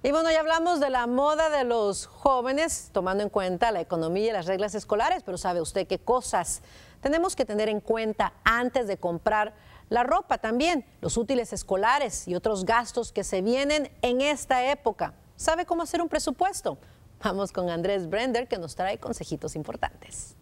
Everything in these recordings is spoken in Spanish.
Y bueno, ya hablamos de la moda de los jóvenes, tomando en cuenta la economía y las reglas escolares, pero ¿sabe usted qué cosas tenemos que tener en cuenta antes de comprar la ropa también, los útiles escolares y otros gastos que se vienen en esta época? ¿Sabe cómo hacer un presupuesto? Vamos con Andrés Brender, que nos trae consejitos importantes.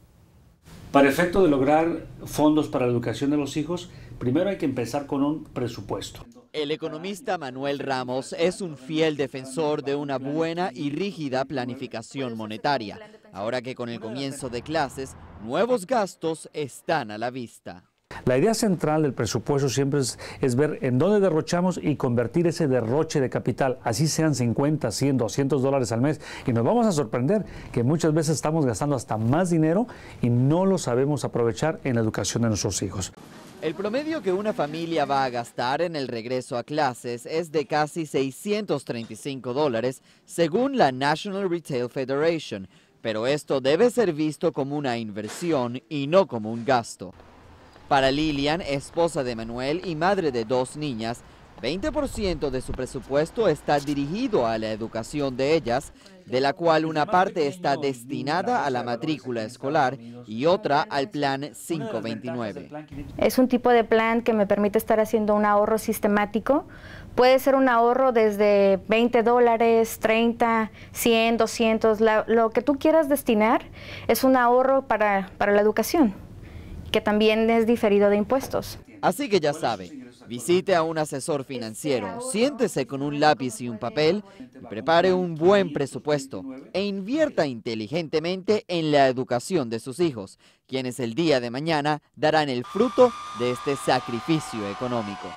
Para efecto de lograr fondos para la educación de los hijos, primero hay que empezar con un presupuesto. El economista Manuel Ramos es un fiel defensor de una buena y rígida planificación monetaria. Ahora que con el comienzo de clases, nuevos gastos están a la vista. La idea central del presupuesto siempre es, ver en dónde derrochamos y convertir ese derroche de capital, así sean 50, 100, 200 dólares al mes. Y nos vamos a sorprender que muchas veces estamos gastando hasta más dinero y no lo sabemos aprovechar en la educación de nuestros hijos. El promedio que una familia va a gastar en el regreso a clases es de casi 635 dólares, según la National Retail Federation, pero esto debe ser visto como una inversión y no como un gasto. Para Lilian, esposa de Manuel y madre de dos niñas, 20% de su presupuesto está dirigido a la educación de ellas, de la cual una parte está destinada a la matrícula escolar y otra al plan 529. Es un tipo de plan que me permite estar haciendo un ahorro sistemático. Puede ser un ahorro desde 20 dólares, 30, 100, 200, lo que tú quieras destinar es un ahorro para la educación que también es diferido de impuestos. Así que ya sabe, visite a un asesor financiero, siéntese con un lápiz y un papel, y prepare un buen presupuesto e invierta inteligentemente en la educación de sus hijos, quienes el día de mañana darán el fruto de este sacrificio económico.